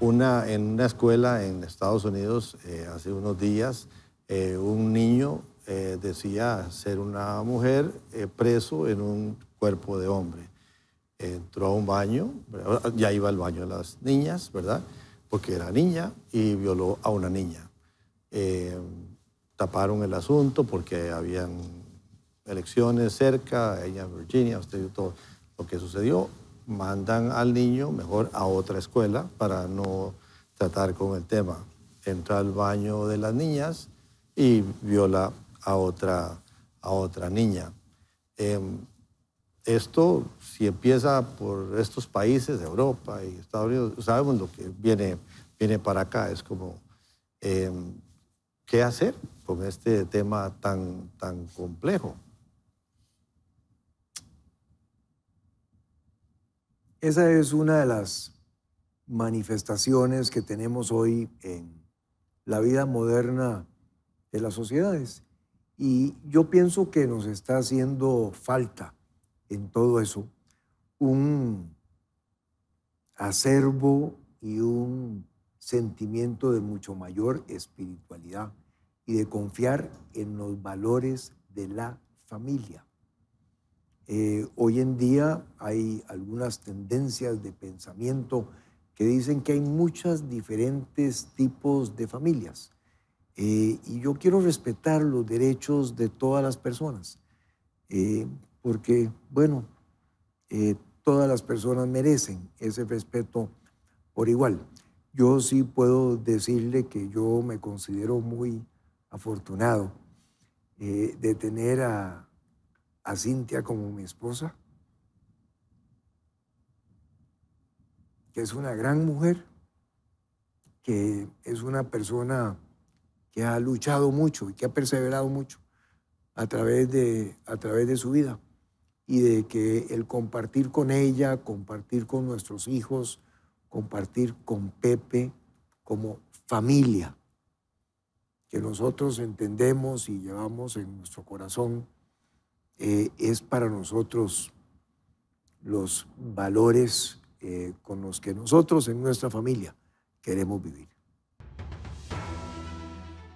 en una escuela en Estados Unidos eh, hace unos días, eh, un niño eh, decía ser una mujer preso en un cuerpo de hombre. Entró a un baño, ya iba al baño de las niñas, ¿verdad? Porque era niña y violó a una niña. taparon el asunto porque habían elecciones cerca, ella en Virginia, usted vio todo lo que sucedió mandan al niño mejor a otra escuela para no tratar con el tema. Entra al baño de las niñas y viola a otra, a otra niña. Em, esto, si empieza por estos países, Europa y Estados Unidos, sabemos lo que viene, viene para acá. Es como, em, ¿qué hacer con este tema tan complejo? Esa es una de las manifestaciones que tenemos hoy en la vida moderna de las sociedades. Y yo pienso que nos está haciendo falta en todo eso un acervo y un sentimiento de mucho mayor espiritualidad y de confiar en los valores de la familia. Eh, hoy en día hay algunas tendencias de pensamiento que dicen que hay muchos diferentes tipos de familias. Eh, y yo quiero respetar los derechos de todas las personas, eh, porque, bueno, todas las personas merecen ese respeto por igual. Yo sí puedo decirle que yo me considero muy afortunado de tener a, a Cintia como mi esposa, que es una gran mujer, que es una persona que ha luchado mucho y que ha perseverado mucho a través de, a través de su vida y de que el compartir con ella, compartir con nuestros hijos, compartir con Pepe como familia, que nosotros entendemos y llevamos en nuestro corazón eh, es para nosotros los valores eh, con los que nosotros en nuestra familia queremos vivir.